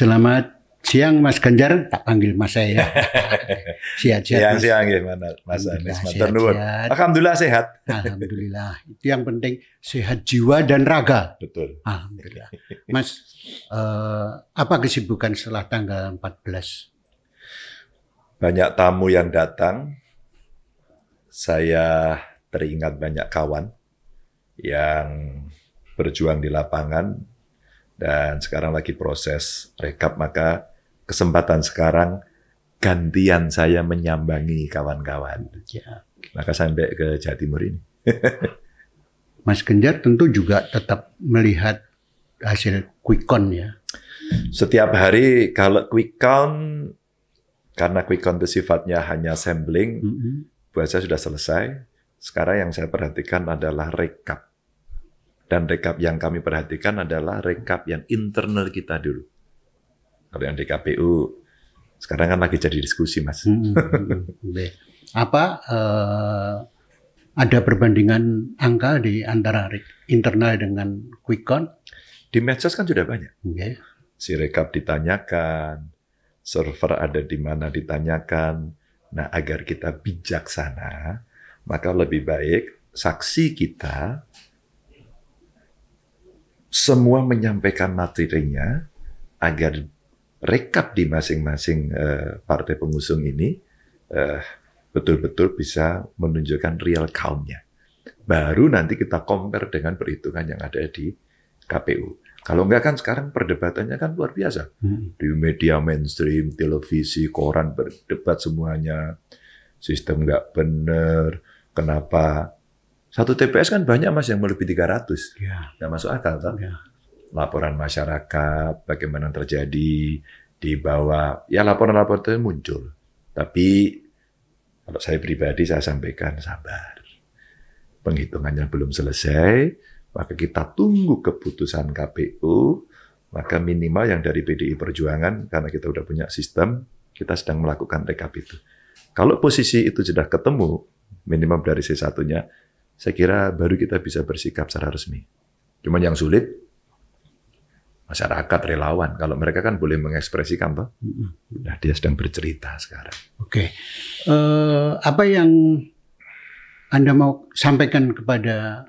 Selamat siang Mas Ganjar, tak panggil Mas saya Sihat-sihat. Siang-siang gimana Mas ya, Anies? Matur Alhamdulillah sehat. Alhamdulillah. Itu yang penting sehat jiwa dan raga. Betul. Alhamdulillah. Mas, eh, apa kesibukan setelah tanggal 14? Banyak tamu yang datang. Saya teringat banyak kawan yang berjuang di lapangan dan sekarang lagi proses rekap maka kesempatan sekarang gantian saya menyambangi kawan-kawan. Ya. Maka sampai ke Jawa Timur ini. Mas Genjar tentu juga tetap melihat hasil quick count ya. Setiap hari kalau quick count karena quick count itu sifatnya hanya sampling, mm -hmm. buat saya sudah selesai. Sekarang yang saya perhatikan adalah rekap. Dan rekap yang kami perhatikan adalah rekap yang internal kita dulu. Kalau yang DKPU, sekarang kan lagi jadi diskusi, Mas. Hmm, hmm, hmm. Apa uh, ada perbandingan angka di antara internal dengan quick count? Di medsos kan sudah banyak. Okay. Si rekap ditanyakan, server ada di mana ditanyakan. Nah, agar kita bijaksana, maka lebih baik saksi kita semua menyampaikan materinya agar rekap di masing-masing eh, partai pengusung ini eh, betul-betul bisa menunjukkan real count-nya. Baru nanti kita compare dengan perhitungan yang ada di KPU. Kalau enggak kan sekarang perdebatannya kan luar biasa. Hmm. Di media mainstream, televisi, koran berdebat semuanya. Sistem enggak benar, kenapa satu TPS kan banyak mas yang melebihi 300. Ya. Nggak masuk akal kan? Ya. Laporan masyarakat, bagaimana terjadi, di bawah, Ya laporan-laporan itu muncul. Tapi kalau saya pribadi saya sampaikan sabar. Penghitungannya belum selesai, maka kita tunggu keputusan KPU, maka minimal yang dari PDI Perjuangan, karena kita sudah punya sistem, kita sedang melakukan rekap itu. Kalau posisi itu sudah ketemu, minimal dari C1-nya, saya kira baru kita bisa bersikap secara resmi. Cuma yang sulit masyarakat relawan kalau mereka kan boleh mengekspresikan toh. Nah, dia sedang bercerita sekarang. Oke. Okay. Uh, eh, apa yang Anda mau sampaikan kepada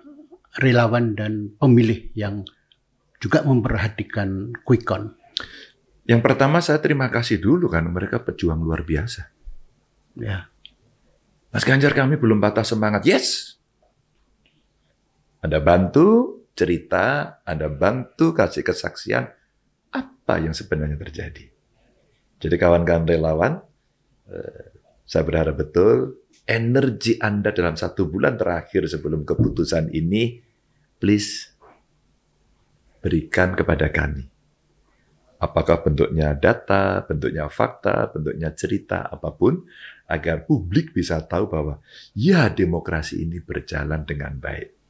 relawan dan pemilih yang juga memperhatikan quick count? Yang pertama saya terima kasih dulu kan mereka pejuang luar biasa. Ya. Mas Ganjar kami belum patah semangat. Yes, anda bantu cerita, Anda bantu kasih kesaksian apa yang sebenarnya terjadi. Jadi kawan-kawan relawan, eh, saya berharap betul energi Anda dalam satu bulan terakhir sebelum keputusan ini, please berikan kepada kami. Apakah bentuknya data, bentuknya fakta, bentuknya cerita, apapun, agar publik bisa tahu bahwa ya demokrasi ini berjalan dengan baik.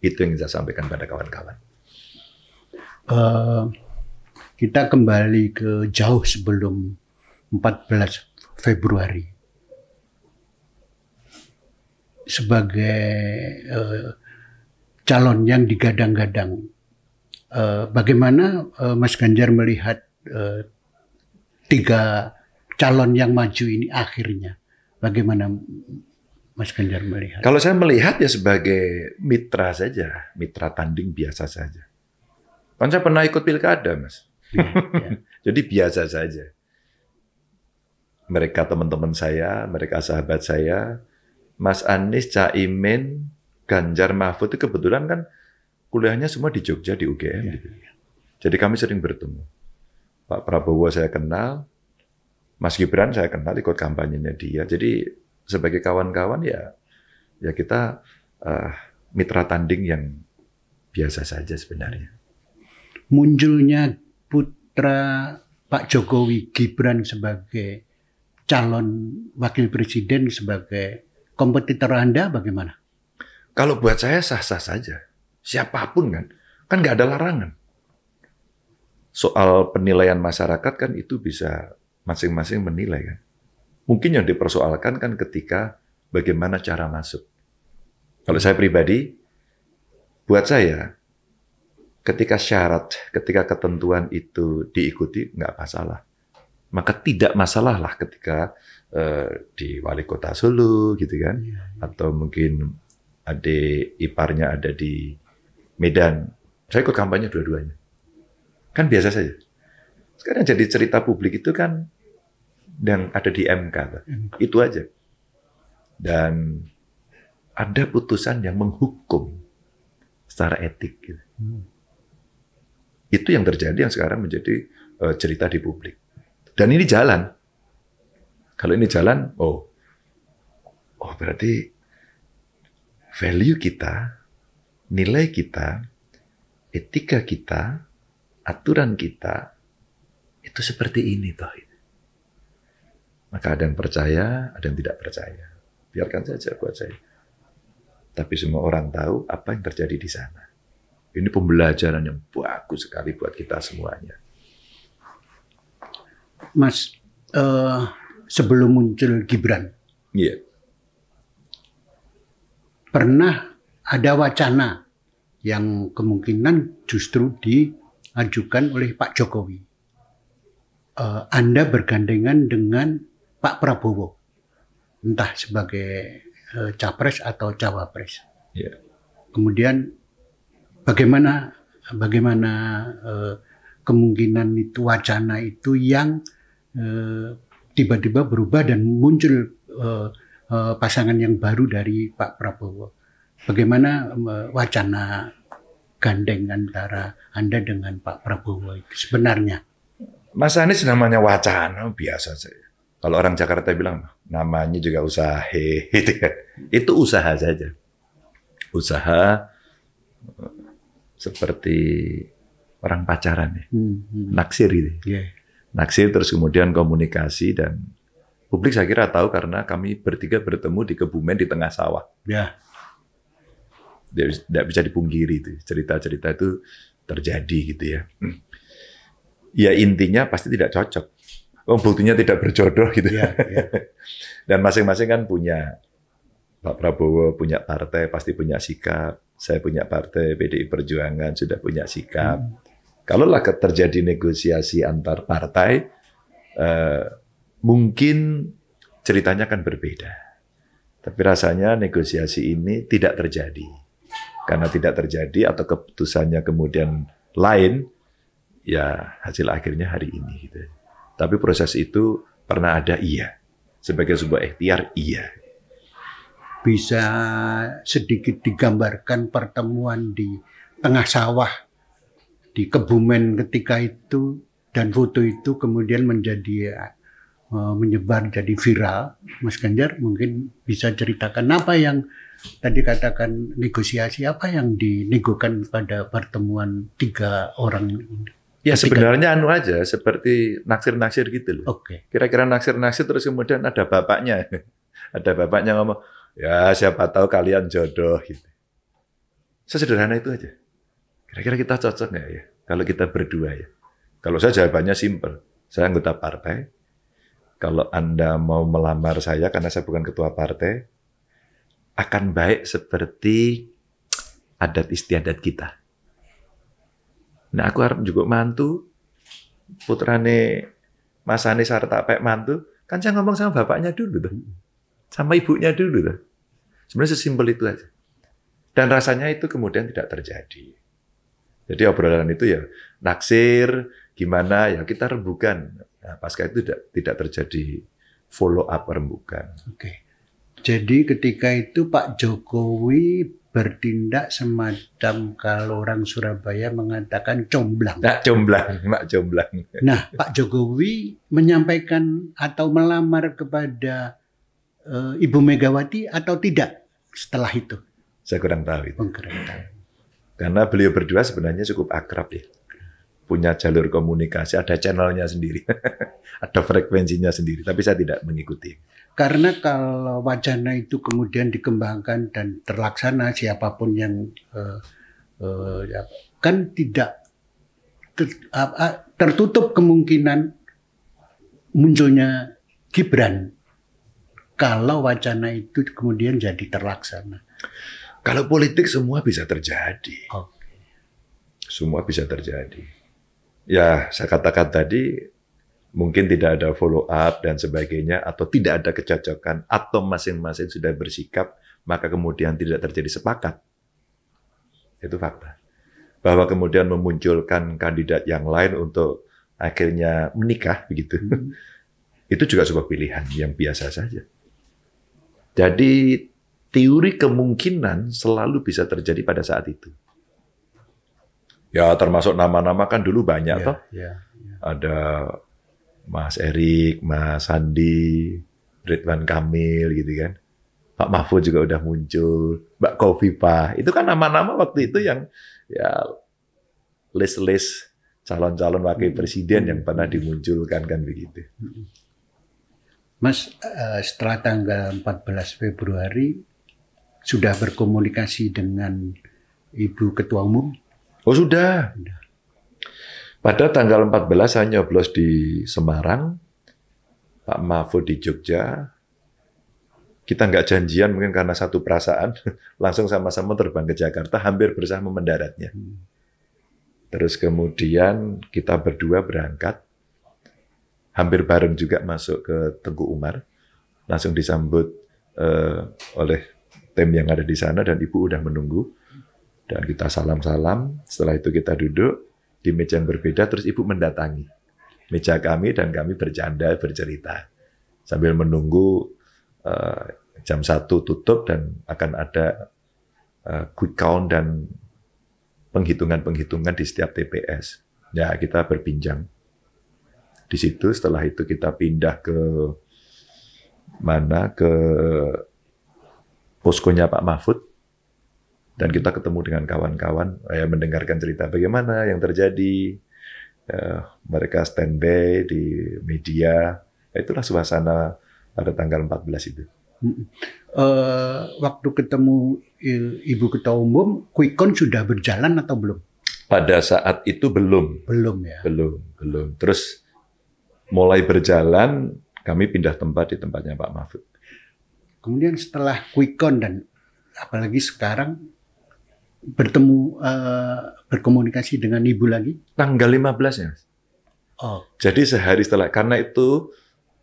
Itu yang saya sampaikan pada kawan-kawan. Uh, kita kembali ke jauh sebelum 14 Februari sebagai uh, calon yang digadang-gadang. Uh, bagaimana uh, Mas Ganjar melihat uh, tiga calon yang maju ini akhirnya? Bagaimana Mas Ganjar melihat? Kalau saya melihat ya sebagai mitra saja, mitra tanding biasa saja. Kan saya pernah ikut pilkada, Mas. Ya, ya. Jadi biasa saja. Mereka teman-teman saya, mereka sahabat saya, Mas Anies, Caimin, Ganjar, Mahfud itu kebetulan kan kuliahnya semua di Jogja di UGM. Ya, gitu. ya. Jadi kami sering bertemu. Pak Prabowo saya kenal, Mas Gibran saya kenal ikut kampanyenya dia. Jadi sebagai kawan-kawan ya ya kita uh, mitra tanding yang biasa saja sebenarnya. Munculnya putra Pak Jokowi Gibran sebagai calon wakil presiden sebagai kompetitor Anda bagaimana? Kalau buat saya sah-sah saja. Siapapun kan. Kan nggak ada larangan. Soal penilaian masyarakat kan itu bisa masing-masing menilai kan. Mungkin yang dipersoalkan kan ketika bagaimana cara masuk. Kalau saya pribadi, buat saya, ketika syarat, ketika ketentuan itu diikuti, nggak masalah. Maka tidak masalah lah ketika uh, di wali kota Solo gitu kan, iya, iya. atau mungkin ada iparnya ada di Medan. Saya ikut kampanye dua-duanya. Kan biasa saja. Sekarang jadi cerita publik itu kan yang ada di MK. Itu aja. Dan ada putusan yang menghukum secara etik. Gitu. Hmm. Itu yang terjadi yang sekarang menjadi eh, cerita di publik. Dan ini jalan. Kalau ini jalan, oh, oh berarti value kita, nilai kita, etika kita, aturan kita itu seperti ini toh. Maka ada yang percaya, ada yang tidak percaya. Biarkan saja buat saya. Tapi semua orang tahu apa yang terjadi di sana. Ini pembelajaran yang bagus sekali buat kita semuanya. Mas, uh, sebelum muncul Gibran, yeah. pernah ada wacana yang kemungkinan justru diajukan oleh Pak Jokowi. Uh, Anda bergandengan dengan Pak Prabowo, entah sebagai eh, capres atau cawapres. Ya. Kemudian bagaimana bagaimana eh, kemungkinan itu wacana itu yang eh, tiba-tiba eh, berubah dan muncul eh, eh, pasangan yang baru dari Pak Prabowo. Bagaimana eh, wacana gandeng antara Anda dengan Pak Prabowo itu sebenarnya? Mas Anies namanya wacana biasa saja. Kalau orang Jakarta bilang namanya juga usaha, gitu kan. Itu usaha saja. Usaha eh, seperti orang pacaran ya. Hmm, hmm. Naksir gitu. Iya. Naksir terus kemudian komunikasi dan publik saya kira tahu karena kami bertiga bertemu di Kebumen di tengah sawah. Ya. Tidak bisa dipungkiri itu cerita-cerita itu terjadi gitu ya. Hmm. Ya intinya pasti tidak cocok oh buktinya tidak berjodoh gitu. Yeah, iya. yeah. Dan masing-masing kan punya Pak Prabowo punya partai pasti punya sikap, saya punya partai PDI Perjuangan sudah punya sikap. Hmm. Kalaulah terjadi negosiasi antar partai, eh, mungkin ceritanya akan berbeda. Tapi rasanya negosiasi ini tidak terjadi. Karena tidak terjadi atau keputusannya kemudian lain, ya hasil akhirnya hari ini gitu. Tapi proses itu pernah ada iya. Sebagai sebuah ikhtiar iya. Bisa sedikit digambarkan pertemuan di tengah sawah di Kebumen ketika itu dan foto itu kemudian menjadi e, menyebar jadi viral. Mas Ganjar mungkin bisa ceritakan apa yang tadi katakan negosiasi apa yang dinegokan pada pertemuan tiga orang ini? Ya sebenarnya anu aja seperti naksir-naksir gitu loh. Oke. Okay. Kira-kira naksir-naksir terus kemudian ada bapaknya. ada bapaknya ngomong, "Ya, siapa tahu kalian jodoh." gitu. Sesederhana itu aja. Kira-kira kita cocok nggak ya kalau kita berdua ya? Kalau saya jawabannya simpel. Saya anggota partai. Kalau Anda mau melamar saya karena saya bukan ketua partai, akan baik seperti adat istiadat kita. Nah aku harap juga mantu putrane Mas Anies serta pak mantu kan saya ngomong sama bapaknya dulu tuh, sama ibunya dulu tuh. Sebenarnya sesimpel itu aja. Dan rasanya itu kemudian tidak terjadi. Jadi obrolan itu ya naksir gimana ya kita rembukan. Nah, pasca itu tidak, tidak terjadi follow up rembukan. Oke. Jadi ketika itu Pak Jokowi bertindak semacam kalau orang Surabaya mengatakan comblang. Nah, comblang, Pak comblang. Nah, Pak Jokowi menyampaikan atau melamar kepada uh, Ibu Megawati atau tidak setelah itu? Saya kurang tahu itu. Oh, kurang tahu. Karena beliau berdua sebenarnya cukup akrab ya. Punya jalur komunikasi, ada channelnya sendiri, ada frekuensinya sendiri. Tapi saya tidak mengikuti. Karena kalau wacana itu kemudian dikembangkan dan terlaksana siapapun yang uh, uh, ya, kan tidak ter, uh, tertutup kemungkinan munculnya Gibran kalau wacana itu kemudian jadi terlaksana. Kalau politik semua bisa terjadi. Okay. Semua bisa terjadi. Ya, saya katakan tadi mungkin tidak ada follow up dan sebagainya atau tidak ada kecocokan atau masing-masing sudah bersikap maka kemudian tidak terjadi sepakat. Itu fakta. Bahwa kemudian memunculkan kandidat yang lain untuk akhirnya menikah begitu. Hmm. Itu juga sebuah pilihan yang biasa saja. Jadi teori kemungkinan selalu bisa terjadi pada saat itu. Ya termasuk nama-nama kan dulu banyak yeah, toh. Yeah, yeah. Ada Mas Erik, Mas Sandi, Ridwan Kamil gitu kan. Pak Mahfud juga udah muncul, Mbak Kofifa. Itu kan nama-nama waktu itu yang ya list-list calon-calon wakil presiden yang pernah dimunculkan kan begitu. Mas, eh, setelah tanggal 14 Februari sudah berkomunikasi dengan Ibu Ketua Umum? Oh sudah. sudah. Pada tanggal 14 saya nyoblos di Semarang, Pak Mahfud di Jogja. Kita nggak janjian mungkin karena satu perasaan, langsung sama-sama terbang ke Jakarta, hampir bersama mendaratnya. Terus kemudian kita berdua berangkat, hampir bareng juga masuk ke Tengku Umar, langsung disambut eh, oleh tim yang ada di sana dan ibu udah menunggu. Dan kita salam-salam, setelah itu kita duduk, di meja yang berbeda terus ibu mendatangi meja kami dan kami bercanda bercerita sambil menunggu uh, jam satu tutup dan akan ada uh, quick count dan penghitungan-penghitungan di setiap TPS. Ya, kita berbincang Di situ setelah itu kita pindah ke mana ke poskonya Pak Mahfud dan kita ketemu dengan kawan-kawan ya mendengarkan cerita bagaimana yang terjadi ya, mereka standby di media itulah suasana pada tanggal 14 itu uh, waktu ketemu ibu ketua umum quick count sudah berjalan atau belum pada saat itu belum belum ya belum belum terus mulai berjalan kami pindah tempat di tempatnya Pak Mahfud kemudian setelah quick count dan apalagi sekarang bertemu uh, berkomunikasi dengan ibu lagi? Tanggal 15 ya. Oh. Jadi sehari setelah karena itu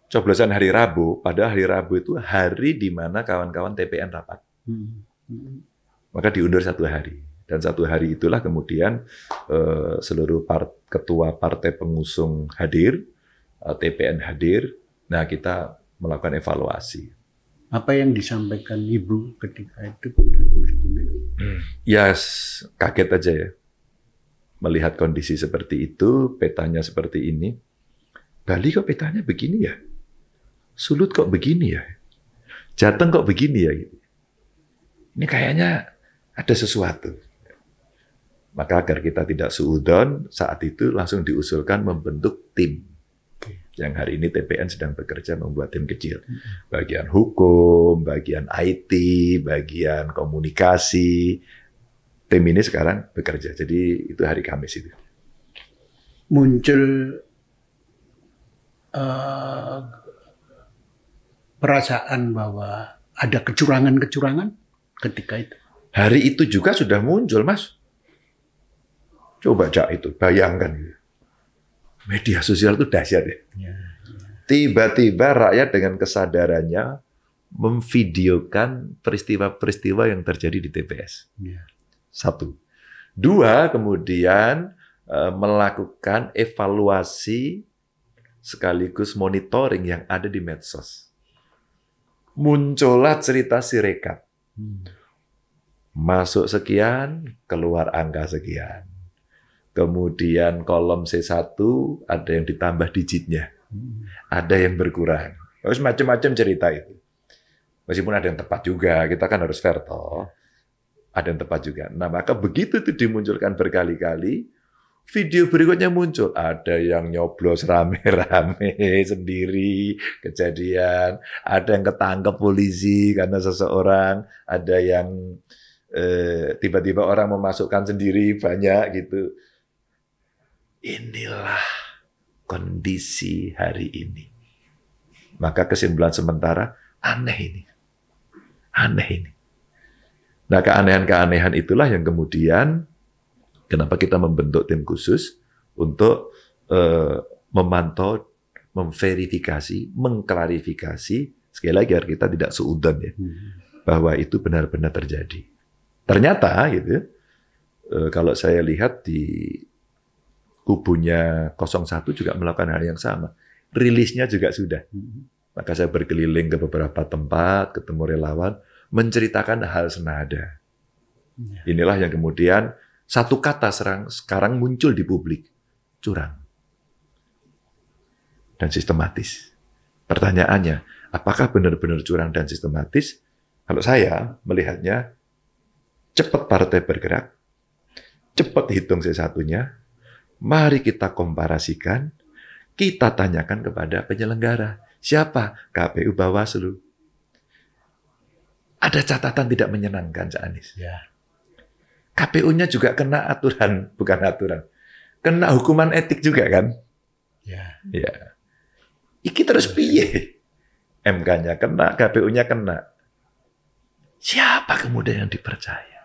coblosan hari Rabu, pada hari Rabu itu hari di mana kawan-kawan TPN rapat. Hmm. Maka diundur satu hari. Dan satu hari itulah kemudian uh, seluruh part, ketua partai pengusung hadir, uh, eh, TPN hadir. Nah kita melakukan evaluasi. Apa yang disampaikan ibu ketika itu? Hmm. ya kaget aja ya melihat kondisi seperti itu, petanya seperti ini. Bali kok petanya begini ya? Sulut kok begini ya? Jateng kok begini ya? Ini kayaknya ada sesuatu. Maka agar kita tidak suudon, saat itu langsung diusulkan membentuk tim yang hari ini TPN sedang bekerja membuat tim kecil. Bagian hukum, bagian IT, bagian komunikasi. Tim ini sekarang bekerja. Jadi itu hari Kamis itu. Muncul uh, perasaan bahwa ada kecurangan-kecurangan ketika itu. Hari itu juga sudah muncul, Mas. Coba cak itu, bayangkan media sosial itu dahsyat ya. Iya. Tiba-tiba rakyat dengan kesadarannya memvideokan peristiwa-peristiwa yang terjadi di TPS. Iya. Satu. Dua, kemudian e, melakukan evaluasi sekaligus monitoring yang ada di medsos. Muncullah cerita sirekap. Hmm. Masuk sekian, keluar angka sekian. Kemudian kolom C1 ada yang ditambah digitnya. Ada yang berkurang. Terus macam-macam cerita itu. Meskipun ada yang tepat juga, kita kan harus fair toh. Ada yang tepat juga. Nah, maka begitu itu dimunculkan berkali-kali, video berikutnya muncul. Ada yang nyoblos rame-rame sendiri kejadian, ada yang ketangkep polisi karena seseorang, ada yang eh, tiba-tiba eh, orang memasukkan sendiri banyak gitu. Inilah kondisi hari ini. Maka kesimpulan sementara aneh ini. Aneh ini. Nah keanehan-keanehan itulah yang kemudian kenapa kita membentuk tim khusus untuk uh, memantau, memverifikasi, mengklarifikasi. Sekali lagi agar kita tidak seudon ya. Hmm. Bahwa itu benar-benar terjadi. Ternyata gitu, eh, kalau saya lihat di kubunya 01 juga melakukan hal yang sama. Rilisnya juga sudah. Maka saya berkeliling ke beberapa tempat, ketemu relawan, menceritakan hal senada. Ya. Inilah yang kemudian satu kata serang, sekarang muncul di publik. Curang. Dan sistematis. Pertanyaannya, apakah benar-benar curang dan sistematis? Kalau saya melihatnya, cepat partai bergerak, cepat hitung sesatunya. Mari kita komparasikan, kita tanyakan kepada penyelenggara. Siapa? KPU Bawaslu. Ada catatan tidak menyenangkan, Cak Anies. Ya. KPU-nya juga kena aturan, bukan aturan. Kena hukuman etik juga kan? Ya. ya. Iki terus piye? MK-nya kena, KPU-nya kena. Siapa kemudian yang dipercaya?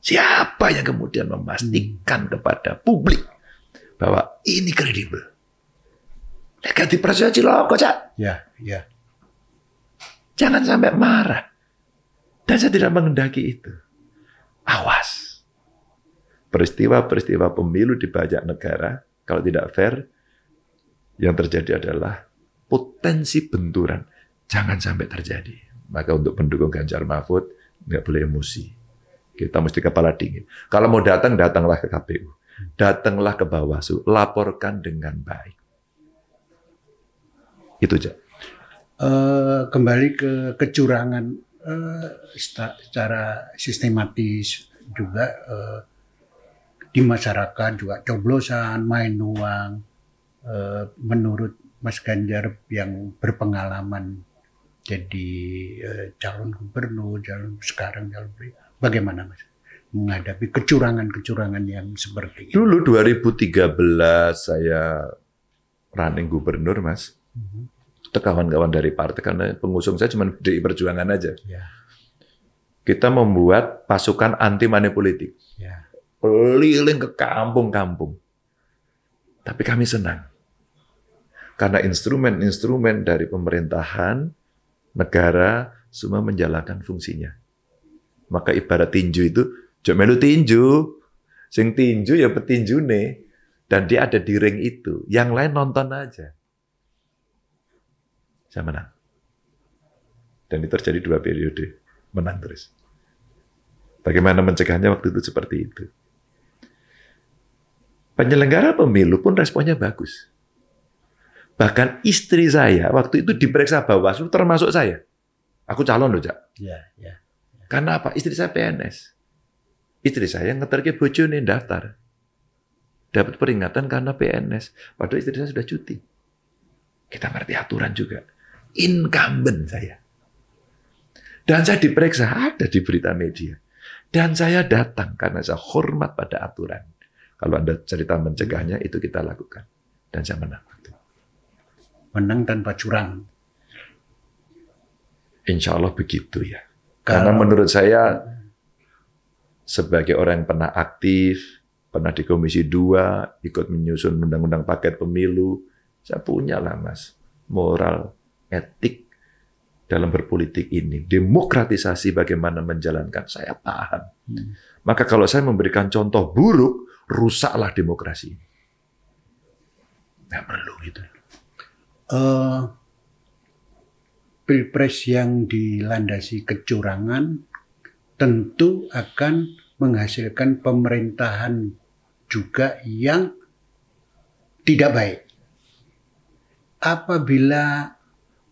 Siapa yang kemudian memastikan hmm. kepada publik bahwa ini kredibel? Negatif presiden kok Cak. Ya, ya. Jangan sampai marah. Dan saya tidak mengendaki itu. Awas. Peristiwa-peristiwa pemilu di banyak negara, kalau tidak fair, yang terjadi adalah potensi benturan. Jangan sampai terjadi. Maka untuk pendukung Ganjar Mahfud, nggak boleh emosi kita mesti kepala dingin. Kalau mau datang, datanglah ke KPU. Datanglah ke Bawaslu. Laporkan dengan baik. Itu aja. Uh, eh, kembali ke kecurangan uh, secara sistematis juga uh, di masyarakat juga coblosan, main uang. Uh, menurut Mas Ganjar yang berpengalaman jadi uh, calon gubernur, calon sekarang calon Bagaimana Mas? Menghadapi kecurangan-kecurangan yang seperti itu? Dulu 2013 saya running gubernur Mas. Mm -hmm. kawan-kawan dari partai karena pengusung saya cuma di Perjuangan aja. Yeah. Kita membuat pasukan anti money politik. Yeah. Keliling ke kampung-kampung. Tapi kami senang. Karena instrumen-instrumen dari pemerintahan, negara, semua menjalankan fungsinya. Maka ibarat tinju itu, jok melu tinju. Sing tinju ya petinju nih. Dan dia ada di ring itu. Yang lain nonton aja. Saya menang. Dan itu terjadi dua periode. Menang terus. Bagaimana mencegahnya waktu itu seperti itu. Penyelenggara pemilu pun responnya bagus. Bahkan istri saya waktu itu diperiksa Bawaslu termasuk saya. Aku calon loh, Cak. Ya, ya. Karena apa? Istri saya PNS. Istri saya yang ke bojo nih daftar. Dapat peringatan karena PNS. Padahal istri saya sudah cuti. Kita ngerti aturan juga. Incumbent saya. Dan saya diperiksa, ada di berita media. Dan saya datang karena saya hormat pada aturan. Kalau ada cerita mencegahnya, itu kita lakukan. Dan saya menang. Menang tanpa curang. Insya Allah begitu ya. Karena menurut saya sebagai orang yang pernah aktif, pernah di Komisi 2, ikut menyusun undang-undang paket pemilu, saya punya lah mas moral, etik dalam berpolitik ini. Demokratisasi bagaimana menjalankan, saya paham. Hmm. Maka kalau saya memberikan contoh buruk, rusaklah demokrasi. Tidak perlu itu. Uh, eh, pilpres yang dilandasi kecurangan tentu akan menghasilkan pemerintahan juga yang tidak baik. Apabila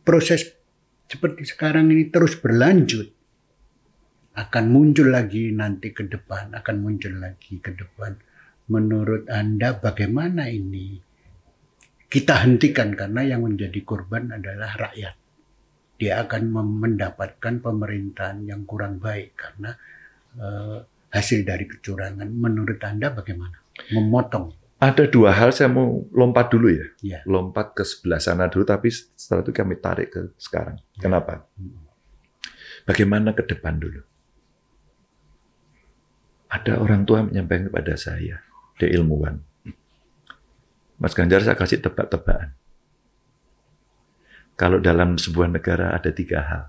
proses seperti sekarang ini terus berlanjut, akan muncul lagi nanti ke depan, akan muncul lagi ke depan. Menurut Anda bagaimana ini? Kita hentikan karena yang menjadi korban adalah rakyat dia akan mendapatkan pemerintahan yang kurang baik karena eh, hasil dari kecurangan. Menurut Anda bagaimana? Memotong. Ada dua hal saya mau lompat dulu ya. ya. Lompat ke sebelah sana dulu tapi setelah itu kami tarik ke sekarang. Ya. Kenapa? Bagaimana ke depan dulu? Ada orang tua menyampaikan kepada saya, dia ilmuwan. Mas Ganjar saya kasih tebak-tebakan kalau dalam sebuah negara ada tiga hal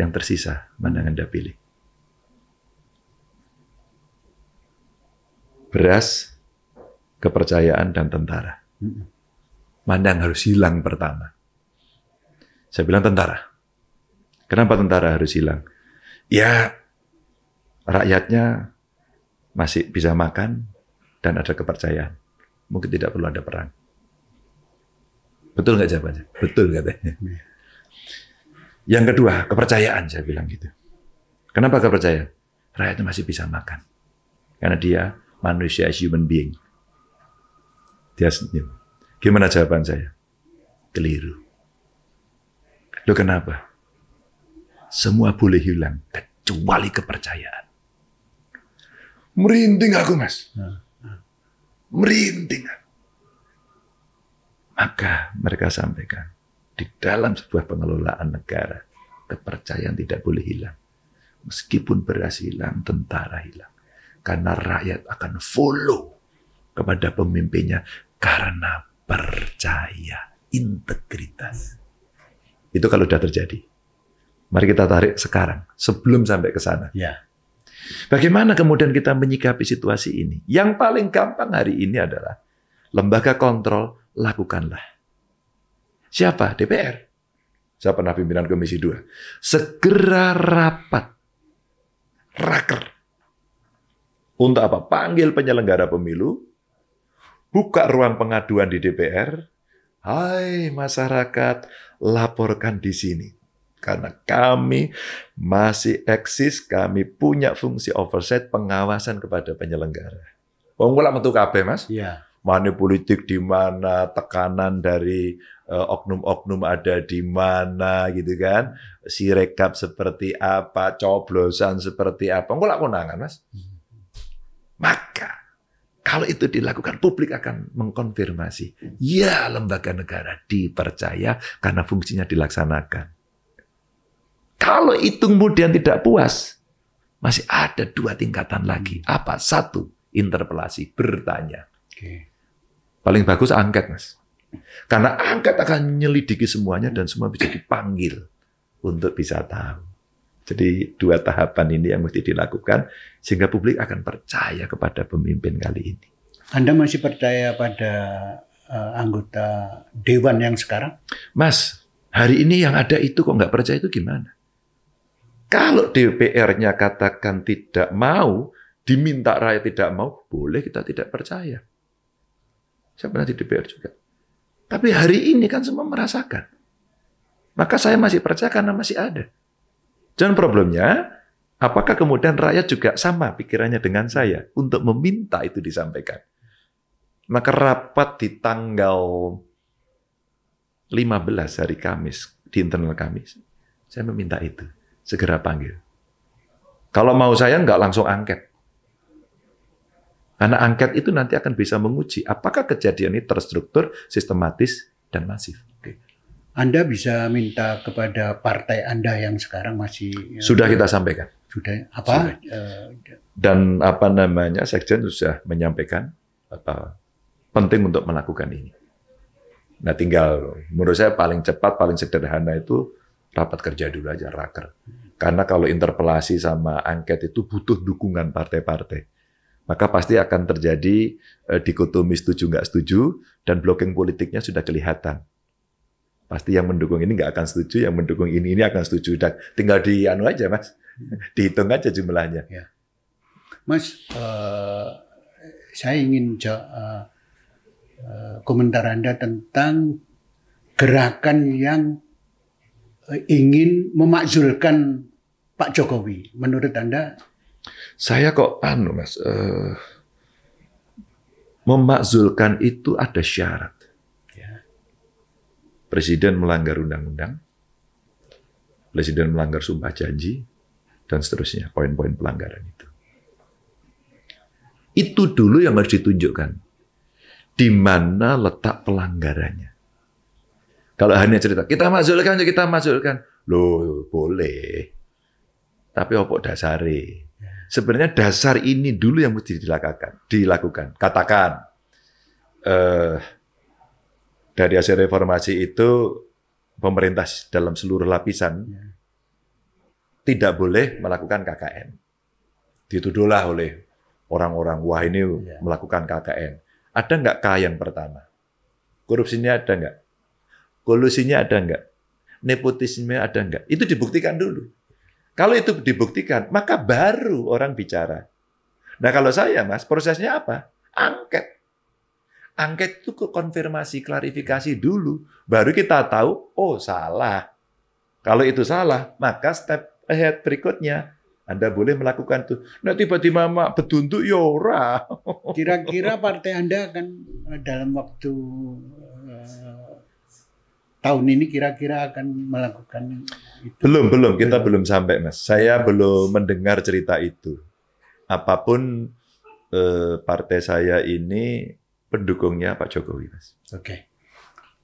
yang tersisa, mana yang Anda pilih? Beras, kepercayaan, dan tentara. Mana yang harus hilang pertama? Saya bilang tentara. Kenapa tentara harus hilang? Ya, rakyatnya masih bisa makan dan ada kepercayaan. Mungkin tidak perlu ada perang. Betul nggak jawabannya? Betul katanya. Yang kedua, kepercayaan saya bilang gitu. Kenapa kepercayaan? rakyatnya masih bisa makan. Karena dia manusia as human being. Dia senyum. Gimana jawaban saya? Keliru. Lo kenapa? Semua boleh hilang kecuali kepercayaan. Merinding aku mas. Nah, nah. Merinding aku. Maka mereka sampaikan, di dalam sebuah pengelolaan negara, kepercayaan tidak boleh hilang. Meskipun beras hilang, tentara hilang. Karena rakyat akan follow kepada pemimpinnya karena percaya integritas. Itu kalau sudah terjadi. Mari kita tarik sekarang, sebelum sampai ke sana. Ya. Bagaimana kemudian kita menyikapi situasi ini? Yang paling gampang hari ini adalah lembaga kontrol lakukanlah. Siapa? DPR. Saya pernah pimpinan Komisi 2. Segera rapat. Raker. Untuk apa? Panggil penyelenggara pemilu, buka ruang pengaduan di DPR, hai masyarakat, laporkan di sini. Karena kami masih eksis, kami punya fungsi oversight pengawasan kepada penyelenggara. Wong kula metu kabeh, Mas. Iya money politik di mana, tekanan dari eh, oknum-oknum uh, ada di mana gitu kan, si rekap seperti apa, coblosan seperti apa, Enggak lah konangan mas. Maka kalau itu dilakukan, publik akan mengkonfirmasi. Ya, lembaga negara dipercaya karena fungsinya dilaksanakan. Kalau itu kemudian tidak puas, masih ada dua tingkatan lagi. Apa? Satu, interpelasi, bertanya. Okay. Paling bagus angket, Mas. Karena angket akan menyelidiki semuanya dan semua bisa dipanggil untuk bisa tahu. Jadi dua tahapan ini yang mesti dilakukan sehingga publik akan percaya kepada pemimpin kali ini. Anda masih percaya pada uh, anggota dewan yang sekarang? Mas, hari ini yang ada itu kok nggak percaya itu gimana? Kalau DPR-nya katakan tidak mau, diminta rakyat tidak mau, boleh kita tidak percaya. Saya pernah di DPR juga. Tapi hari ini kan semua merasakan. Maka saya masih percaya karena masih ada. Dan problemnya, apakah kemudian rakyat juga sama pikirannya dengan saya untuk meminta itu disampaikan? Maka rapat di tanggal 15 hari Kamis, di internal Kamis, saya meminta itu. Segera panggil. Kalau mau saya nggak langsung angket. Karena angket itu nanti akan bisa menguji apakah kejadian ini terstruktur, sistematis, dan masif. Anda bisa minta kepada partai Anda yang sekarang masih eh, sudah kita sampaikan. Sudah apa? Sudah. Eh, dan apa namanya Sekjen sudah menyampaikan apa penting untuk melakukan ini. Nah tinggal menurut saya paling cepat paling sederhana itu rapat kerja dulu aja raker. Karena kalau interpelasi sama angket itu butuh dukungan partai-partai maka pasti akan terjadi eh, dikotomi setuju nggak setuju dan blocking politiknya sudah kelihatan. Pasti yang mendukung ini nggak akan setuju, yang mendukung ini ini akan setuju. Dan tinggal di anu aja mas, hmm. dihitung aja jumlahnya. Ya. Mas, uh, saya ingin uh, komentar anda tentang gerakan yang ingin memakzulkan Pak Jokowi. Menurut anda saya kok anu mas, uh, memakzulkan itu ada syarat. Ya. Presiden melanggar undang-undang, presiden melanggar sumpah janji, dan seterusnya poin-poin pelanggaran itu. Itu dulu yang harus ditunjukkan. Di mana letak pelanggarannya. Kalau hanya cerita, kita masukkan, kita masukkan. Loh, boleh. Tapi opo dasari. Sebenarnya dasar ini dulu yang mesti dilakukan. Dilakukan. Katakan eh, dari hasil reformasi itu pemerintah dalam seluruh lapisan ya. tidak boleh melakukan KKN. Dituduhlah oleh orang-orang wah ini ya. melakukan KKN. Ada nggak K yang pertama? Korupsinya ada nggak? Kolusinya ada nggak? Nepotisme ada nggak? Itu dibuktikan dulu. Kalau itu dibuktikan, maka baru orang bicara. Nah kalau saya mas, prosesnya apa? Angket. Angket itu ke konfirmasi, klarifikasi dulu. Baru kita tahu, oh salah. Kalau itu salah, maka step ahead berikutnya anda boleh melakukan itu. Nah tiba-tiba mak betuntuk, Yora. Ya Kira-kira partai Anda akan eh, dalam waktu eh, tahun ini kira-kira akan melakukan itu? Belum, belum. Kita belum, sampai, Mas. Saya belum mendengar cerita itu. Apapun eh, partai saya ini pendukungnya Pak Jokowi, Mas. Oke. Okay.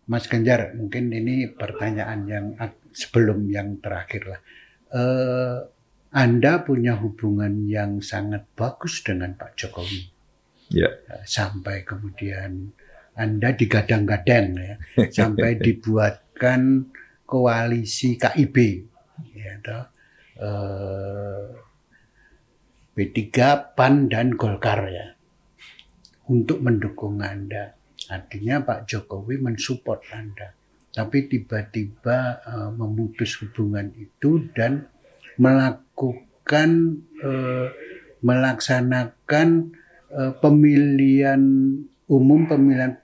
Mas Ganjar, mungkin ini pertanyaan yang sebelum yang terakhir lah. Eh, anda punya hubungan yang sangat bagus dengan Pak Jokowi. Ya. Eh, sampai kemudian anda digadang-gadang ya, sampai dibuatkan koalisi KIB. Ya, toh. Eh, P3, PAN, dan Golkar ya. Untuk mendukung Anda. Artinya Pak Jokowi mensupport Anda. Tapi tiba-tiba eh, memutus hubungan itu dan melakukan eh, melaksanakan eh, pemilihan umum pemilihan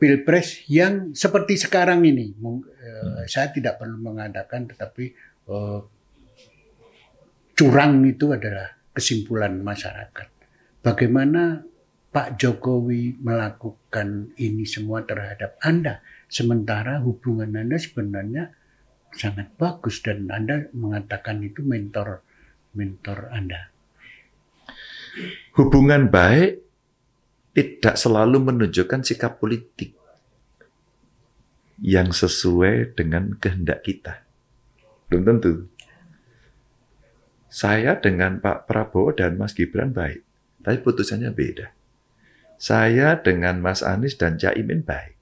pilpres yang seperti sekarang ini. Eh, hmm. saya tidak perlu mengadakan, tetapi eh, curang itu adalah kesimpulan masyarakat. Bagaimana Pak Jokowi melakukan ini semua terhadap Anda, sementara hubungan Anda sebenarnya sangat bagus dan Anda mengatakan itu mentor mentor Anda. Hubungan baik tidak selalu menunjukkan sikap politik yang sesuai dengan kehendak kita. Belum tentu. Saya dengan Pak Prabowo dan Mas Gibran baik, tapi putusannya beda. Saya dengan Mas Anies dan Jaimin baik.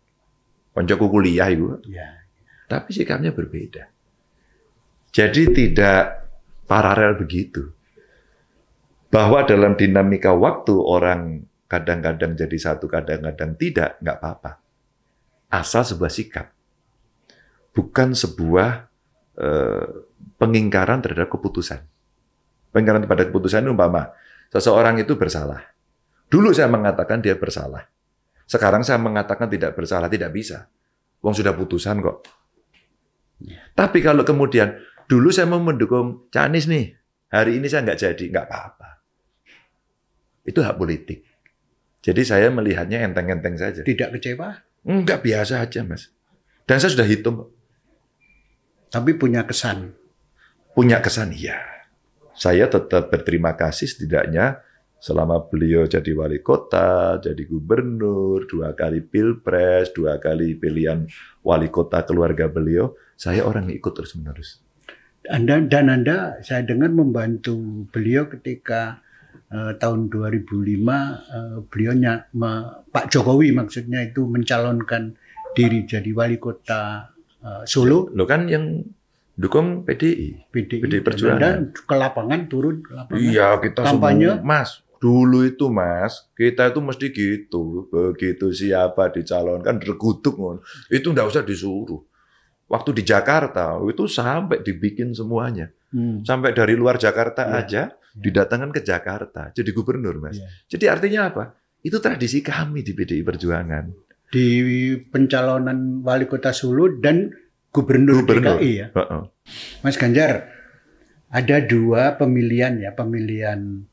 Koncoku kuliah itu. Ya. Tapi sikapnya berbeda. Jadi tidak paralel begitu. Bahwa dalam dinamika waktu orang kadang-kadang jadi satu, kadang-kadang tidak, nggak apa-apa. Asal sebuah sikap, bukan sebuah eh, pengingkaran terhadap keputusan. Pengingkaran terhadap keputusan itu umpama seseorang itu bersalah. Dulu saya mengatakan dia bersalah. Sekarang saya mengatakan tidak bersalah, tidak bisa. Wong sudah putusan kok. Ya. Tapi kalau kemudian dulu saya mau mendukung Canis nih, hari ini saya nggak jadi, nggak apa-apa. Itu hak politik. Jadi saya melihatnya enteng-enteng saja. Tidak kecewa? Enggak hmm, biasa aja, Mas. Dan saya sudah hitung. Tapi punya kesan. Punya kesan, iya. Saya tetap berterima kasih setidaknya selama beliau jadi wali kota, jadi gubernur, dua kali pilpres, dua kali pilihan wali kota keluarga beliau, saya orang yang ikut terus menerus. Anda dan Anda saya dengar membantu beliau ketika eh, tahun 2005 eh, beliau me, Pak Jokowi maksudnya itu mencalonkan diri jadi wali kota eh, Solo. Lo kan yang dukung PDI, PDI, PDI Perjuangan. Dan ke lapangan turun ke lapangan. Iya, kita kampanye. Semua, mas, dulu itu Mas, kita itu mesti gitu. Begitu siapa dicalonkan regutuk Itu enggak usah disuruh. Waktu di Jakarta itu sampai dibikin semuanya. Hmm. Sampai dari luar Jakarta ya. aja didatangkan ke Jakarta jadi gubernur mas. Yeah. Jadi artinya apa? Itu tradisi kami di PDI Perjuangan. Di pencalonan wali kota Solo dan gubernur, gubernur. DKI ya. Uh -uh. Mas Ganjar, ada dua pemilihan ya pemilihan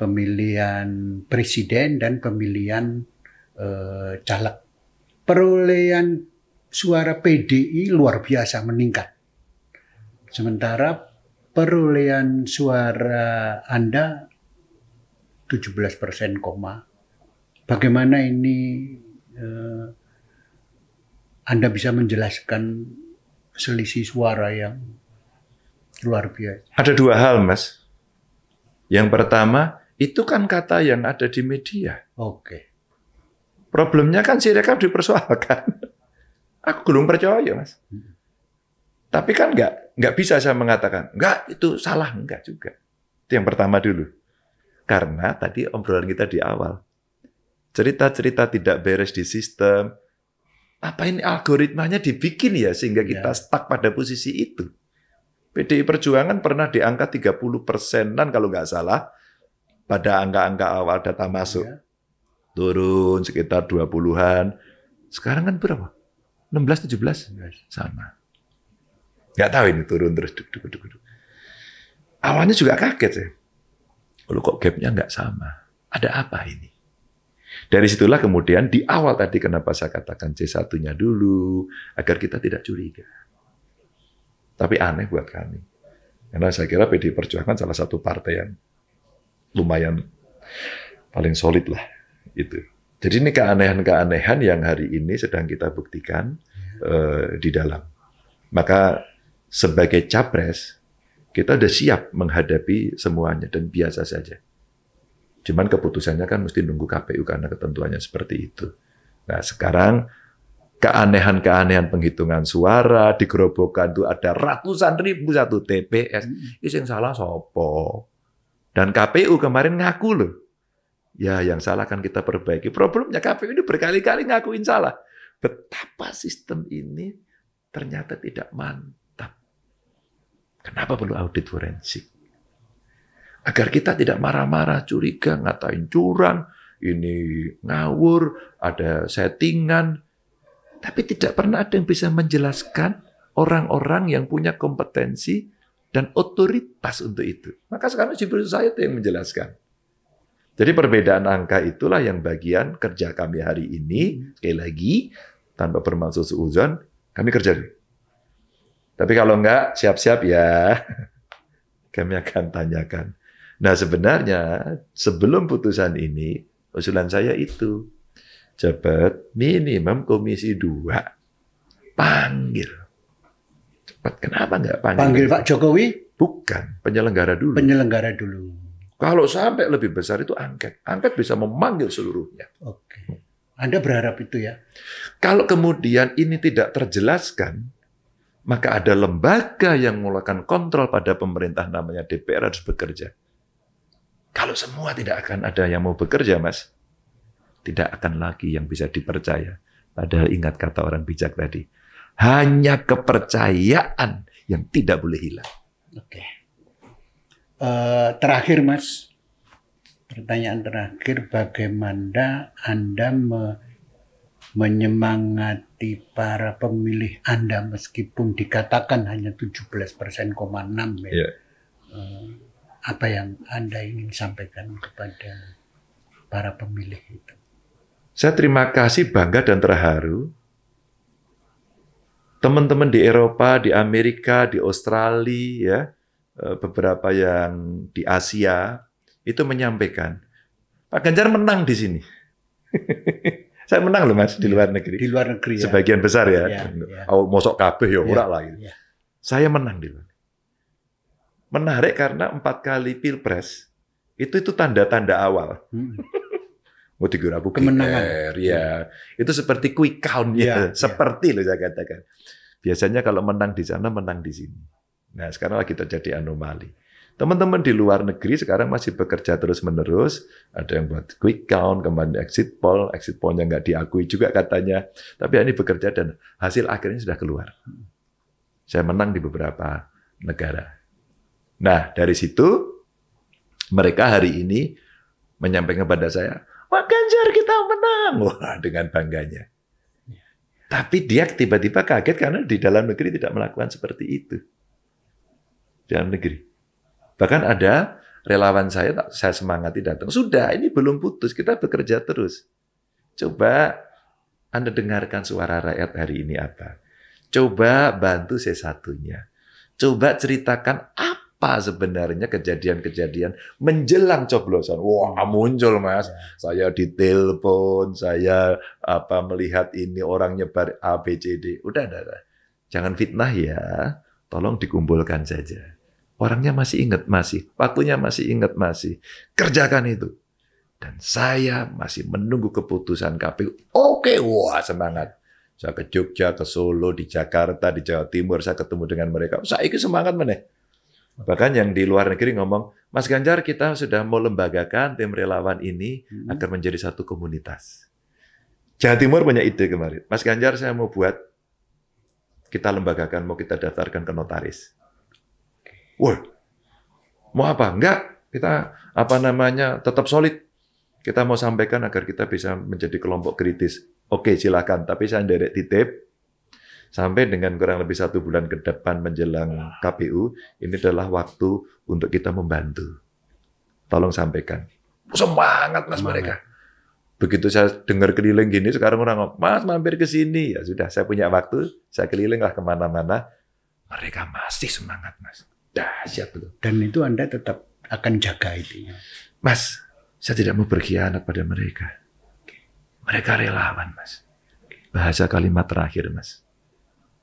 pemilihan presiden dan pemilihan uh, caleg. Perolehan suara PDI luar biasa meningkat. Sementara perolehan suara Anda 17 persen koma. Bagaimana ini eh, Anda bisa menjelaskan selisih suara yang luar biasa? Ada dua hal, Mas. Yang pertama, itu kan kata yang ada di media. Oke. Problemnya kan si rekam dipersoalkan. Aku belum percaya, Mas. Hmm tapi kan nggak nggak bisa saya mengatakan nggak itu salah nggak juga. Itu yang pertama dulu. Karena tadi obrolan kita di awal cerita-cerita tidak beres di sistem. Apa ini algoritmanya dibikin ya sehingga kita ya. stuck pada posisi itu. PDI Perjuangan pernah di angka 30 persenan kalau nggak salah pada angka-angka awal data masuk. Ya. Turun sekitar 20-an. Sekarang kan berapa? 16 17 sama. Gak tahu ini turun terus. Duk, duk, duk, duk. Awalnya juga kaget ya. Lalu kok gapnya nggak sama? Ada apa ini? Dari situlah kemudian di awal tadi kenapa saya katakan C1-nya dulu, agar kita tidak curiga. Tapi aneh buat kami. Karena saya kira PD Perjuangan salah satu partai yang lumayan paling solid lah itu. Jadi ini keanehan-keanehan yang hari ini sedang kita buktikan uh, di dalam. Maka sebagai capres kita udah siap menghadapi semuanya dan biasa saja. Cuman keputusannya kan mesti nunggu KPU karena ketentuannya seperti itu. Nah sekarang keanehan-keanehan penghitungan suara di gerobokan itu ada ratusan ribu satu TPS. Hmm. Itu yang salah sopo. Dan KPU kemarin ngaku loh. Ya yang salah kan kita perbaiki. Problemnya KPU ini berkali-kali ngakuin salah. Betapa sistem ini ternyata tidak mantap Kenapa perlu audit forensik? Agar kita tidak marah-marah, curiga, ngatain curang, ini ngawur, ada settingan. Tapi tidak pernah ada yang bisa menjelaskan orang-orang yang punya kompetensi dan otoritas untuk itu. Maka sekarang civil society yang menjelaskan. Jadi perbedaan angka itulah yang bagian kerja kami hari ini, sekali lagi, tanpa bermaksud seuzon, kami kerja dulu. Tapi kalau enggak, siap-siap ya. Kami akan tanyakan. Nah sebenarnya sebelum putusan ini, usulan saya itu. Cepat minimum komisi dua. Panggil. Cepat. Kenapa enggak panggil? Panggil Pak Jokowi? Bukan. Penyelenggara dulu. Penyelenggara dulu. Kalau sampai lebih besar itu angket. Angket bisa memanggil seluruhnya. Oke. Anda berharap itu ya? Kalau kemudian ini tidak terjelaskan, maka ada lembaga yang melakukan kontrol pada pemerintah namanya DPR harus bekerja. Kalau semua tidak akan ada yang mau bekerja, Mas, tidak akan lagi yang bisa dipercaya. Padahal ingat kata orang bijak tadi, hanya kepercayaan yang tidak boleh hilang. Oke. Uh, terakhir, Mas, pertanyaan terakhir, bagaimana Anda me menyemangati para pemilih Anda meskipun dikatakan hanya 17,6 ya. Yeah. Iya. Apa yang Anda ingin sampaikan kepada para pemilih itu? Saya terima kasih bangga dan terharu. Teman-teman di Eropa, di Amerika, di Australia, ya, eh, beberapa yang di Asia itu menyampaikan Pak Ganjar menang di sini. Saya menang loh Mas di iya. luar negeri. Di luar negeri. Ya. Sebagian besar ya. ya, ya. mosok kabeh ya ora iya, lah gitu. Ya. Saya menang di luar. Menarik karena empat kali pilpres itu itu tanda-tanda awal. Hmm. Oh, tiga Kemenangan. kemenangan. Ya. Iya. Itu seperti quick count ya. seperti ya. loh saya katakan. Biasanya kalau menang di sana menang di sini. Nah sekarang lagi terjadi anomali. Teman-teman di luar negeri sekarang masih bekerja terus-menerus. Ada yang buat quick count, kemarin exit poll. Exit pollnya nggak diakui juga katanya. Tapi ini bekerja dan hasil akhirnya sudah keluar. Saya menang di beberapa negara. Nah, dari situ mereka hari ini menyampaikan kepada saya, Pak Ganjar kita menang. Wah, dengan bangganya. Tapi dia tiba-tiba kaget karena di dalam negeri tidak melakukan seperti itu. Di dalam negeri. Bahkan ada relawan saya, saya semangati datang. Sudah, ini belum putus, kita bekerja terus. Coba Anda dengarkan suara rakyat hari ini apa. Coba bantu saya satunya Coba ceritakan apa sebenarnya kejadian-kejadian menjelang coblosan. Wah, muncul Mas. Ya. Saya ditelepon, saya apa melihat ini orang nyebar ABCD. Udah, udah, udah. Jangan fitnah ya. Tolong dikumpulkan saja. Orangnya masih ingat, masih. Waktunya masih ingat, masih. Kerjakan itu. Dan saya masih menunggu keputusan KPU. Oke, wah semangat. Saya ke Jogja, ke Solo, di Jakarta, di Jawa Timur. Saya ketemu dengan mereka. Saya ikut semangat meneh. Bahkan yang di luar negeri ngomong, Mas Ganjar kita sudah mau lembagakan tim relawan ini hmm. agar menjadi satu komunitas. Jawa Timur punya ide kemarin. Mas Ganjar saya mau buat, kita lembagakan, mau kita daftarkan ke notaris. Woi, mau apa? Enggak, kita apa namanya tetap solid. Kita mau sampaikan agar kita bisa menjadi kelompok kritis. Oke, silakan. Tapi saya derek titip, sampai dengan kurang lebih satu bulan ke depan menjelang KPU, ini adalah waktu untuk kita membantu. Tolong sampaikan. Semangat mas Semangat. mereka. Begitu saya dengar keliling gini, sekarang orang ngomong, mas mampir ke sini. Ya sudah, saya punya waktu, saya keliling lah kemana-mana. Mereka masih semangat mas. Dahsyat loh. Dan itu Anda tetap akan jaga itu. Mas, saya tidak mau berkhianat pada mereka. Mereka relawan, Mas. Bahasa kalimat terakhir, Mas.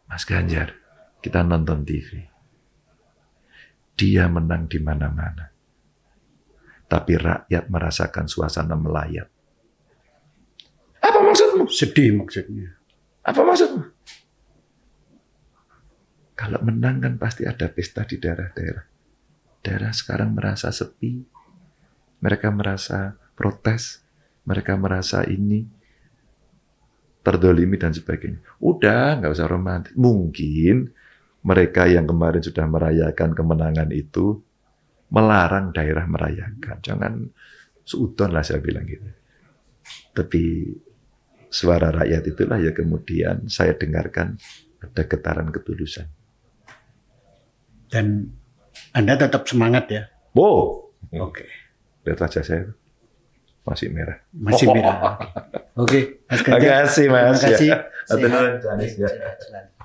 Mas Ganjar, kita nonton TV. Dia menang di mana-mana. Tapi rakyat merasakan suasana melayat. Apa maksudmu? Sedih maksudnya. Apa maksudmu? Kalau menang kan pasti ada pesta di daerah-daerah. Daerah sekarang merasa sepi, mereka merasa protes, mereka merasa ini terdolimi dan sebagainya. Udah, nggak usah romantis. Mungkin mereka yang kemarin sudah merayakan kemenangan itu melarang daerah merayakan. Jangan seudon lah saya bilang gitu. Tapi suara rakyat itulah ya kemudian saya dengarkan ada getaran ketulusan. Dan Anda tetap semangat ya? Wow. Oke. Okay. Lihat wajah saya masih merah. Masih merah. Oke, okay. Terima kasih, Mas. Terima kasih. Ya. Sehat, sehat, sehat, sehat.